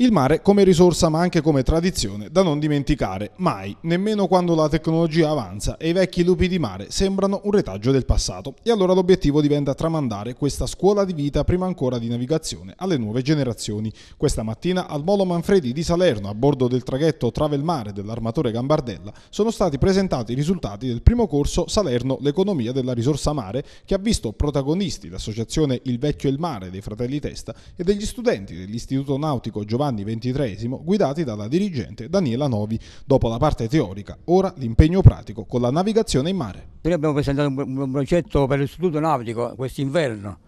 Il mare come risorsa ma anche come tradizione da non dimenticare mai, nemmeno quando la tecnologia avanza e i vecchi lupi di mare sembrano un retaggio del passato. E allora l'obiettivo diventa tramandare questa scuola di vita prima ancora di navigazione alle nuove generazioni. Questa mattina al Molo Manfredi di Salerno, a bordo del traghetto Travel Mare dell'armatore Gambardella, sono stati presentati i risultati del primo corso Salerno l'economia della risorsa mare che ha visto protagonisti l'associazione Il Vecchio e il Mare dei Fratelli Testa e degli studenti dell'Istituto Nautico Giovanni Giovanni XXIII, guidati dalla dirigente Daniela Novi, dopo la parte teorica, ora l'impegno pratico con la navigazione in mare. Noi abbiamo presentato un progetto per l'istituto nautico quest'inverno,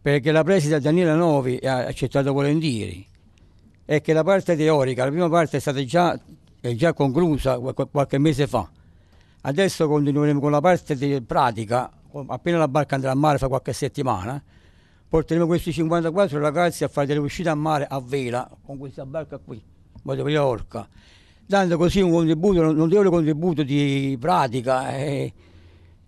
perché la presida Daniela Novi ha accettato volentieri e che la parte teorica, la prima parte è stata già, è già conclusa qualche mese fa. Adesso continueremo con la parte pratica, appena la barca andrà a mare fra qualche settimana, porteremo questi 54 ragazzi a fare delle uscite a mare a vela con questa barca qui, Motoria Orca, dando così un contributo, un notevole contributo di pratica. Eh,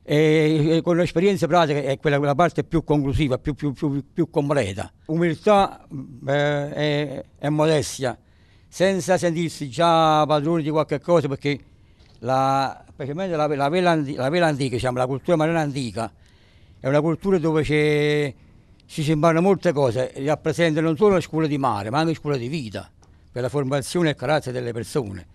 e, con l'esperienza pratica è quella, quella parte più conclusiva, più, più, più, più completa. Umiltà eh, e, e, modestia, senza sentirsi già padroni di qualche cosa, perché la, la, la, vela, la vela antica, diciamo, la cultura marina antica, è una cultura dove c'è si sembrano molte cose, rappresentano non solo la scuola di mare, ma anche la scuola di vita, per la formazione e il carattere delle persone.